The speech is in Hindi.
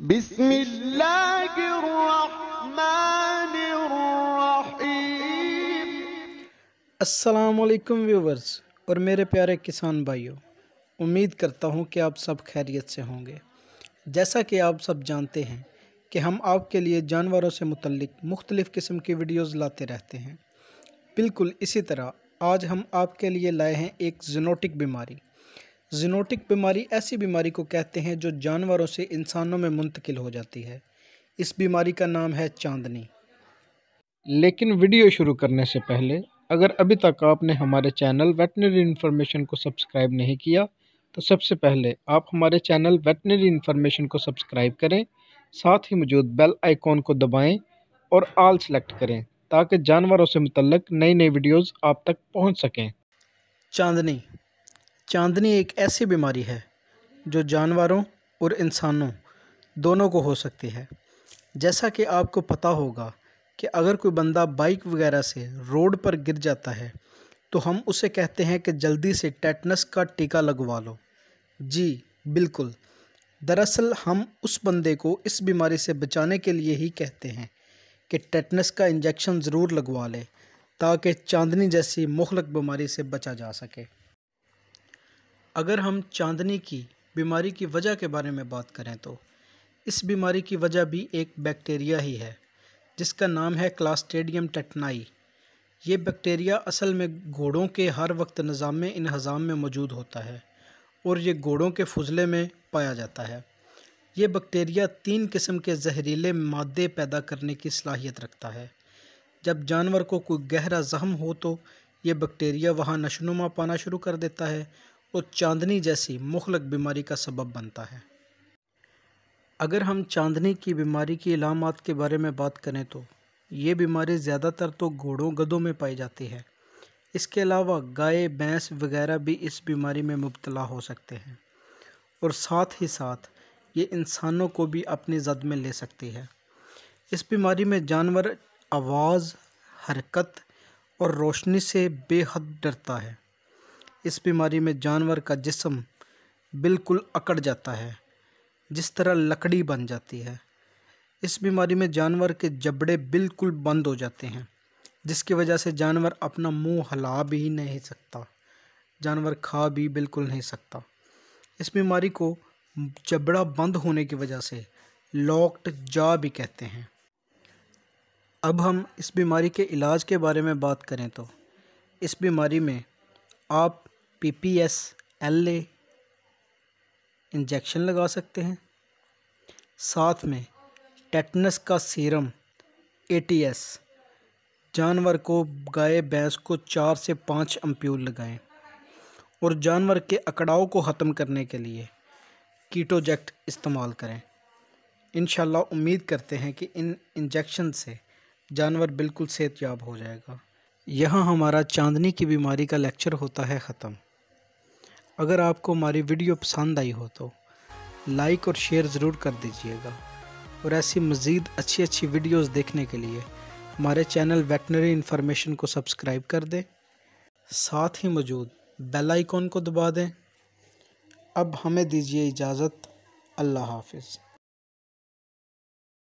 بسم الله व्यूवर्स और मेरे प्यारे किसान भाइयों उम्मीद करता हूँ कि आप सब खैरियत से होंगे जैसा कि आप सब जानते हैं कि हम आपके लिए जानवरों से मुतलक मुख्तलिफ़ किस्म की वीडियोस लाते रहते हैं बिल्कुल इसी तरह आज हम आपके लिए लाए हैं एक जोनोटिक बीमारी जीनोटिक बीमारी ऐसी बीमारी को कहते हैं जो जानवरों से इंसानों में मुंतकिल हो जाती है इस बीमारी का नाम है चांदनी लेकिन वीडियो शुरू करने से पहले अगर अभी तक आपने हमारे चैनल वेटनरी इन्फॉर्मेशन को सब्सक्राइब नहीं किया तो सबसे पहले आप हमारे चैनल वेटनरी इन्फॉर्मेशन को सब्सक्राइब करें साथ ही मौजूद बेल आइकॉन को दबाएं और आल सेलेक्ट करें ताकि जानवरों से मुतलक नई नई वीडियोस आप तक पहुंच सकें चांदनी चांदनी एक ऐसी बीमारी है जो जानवरों और इंसानों दोनों को हो सकती है जैसा कि आपको पता होगा कि अगर कोई बंदा बाइक वगैरह से रोड पर गिर जाता है तो हम उसे कहते हैं कि जल्दी से टेटनस का टीका लगवा लो जी बिल्कुल दरअसल हम उस बंदे को इस बीमारी से बचाने के लिए ही कहते हैं कि टेटनस का इंजेक्शन ज़रूर लगवा लें ताकि चांदनी जैसी मुखलक बीमारी से बचा जा सके अगर हम चांदनी की बीमारी की वजह के बारे में बात करें तो इस बीमारी की वजह भी एक बैक्टीरिया ही है जिसका नाम है क्लास्टेडियम टेटनाई ये बैक्टीरिया असल में घोड़ों के हर वक्त निज़ाम में हज़ाम में मौजूद होता है और ये घोड़ों के फजले में पाया जाता है ये बैक्टीरिया तीन किस्म के जहरीले मादे पैदा करने की सलाहियत रखता है जब जानवर को कोई गहरा जख्म हो तो ये बैक्टीरिया वहाँ नशनुमा पाना शुरू कर देता है और चांदनी जैसी मुखलक बीमारी का सबब बनता है अगर हम चांदनी की बीमारी की इलामत के बारे में बात करें तो ये बीमारी ज़्यादातर तो घोड़ों गधों में पाई जाती है इसके अलावा गाय भैंस वगैरह भी इस बीमारी में मुबतला हो सकते हैं और साथ ही साथ ये इंसानों को भी अपनी जद में ले सकती है इस बीमारी में जानवर आवाज़ हरकत और रोशनी से बेहद डरता है इस बीमारी में जानवर का जिसम बिल्कुल अकड़ जाता है जिस तरह लकड़ी बन जाती है इस बीमारी में जानवर के जबड़े बिल्कुल बंद हो जाते हैं जिसकी वजह से जानवर अपना मुंह हिला भी नहीं सकता जानवर खा भी बिल्कुल नहीं सकता इस बीमारी को जबड़ा बंद होने की वजह से लॉक्ड जा भी कहते हैं अब हम इस बीमारी के इलाज के बारे में बात करें तो इस बीमारी में आप P P S L A injection लगा सकते हैं साथ में टेटनस का सीरम ए टी एस जानवर को गाय भैंस को चार से पाँच अम्प्यूल लगाएं और जानवर के अकड़ाव को ख़त्म करने के लिए कीटोजेक्ट इस्तेमाल करें इन उम्मीद करते हैं कि इन इंजेक्शन से जानवर बिल्कुल सेहतयाब हो जाएगा यहाँ हमारा चांदनी की बीमारी का लेक्चर होता है ख़त्म अगर आपको हमारी वीडियो पसंद आई हो तो लाइक और शेयर ज़रूर कर दीजिएगा और ऐसी मज़ीद अच्छी अच्छी वीडियोस देखने के लिए हमारे चैनल वेटनरी इन्फॉर्मेशन को सब्सक्राइब कर दें साथ ही मौजूद बेल आइकॉन को दबा दें अब हमें दीजिए इजाज़त अल्लाह हाफिज़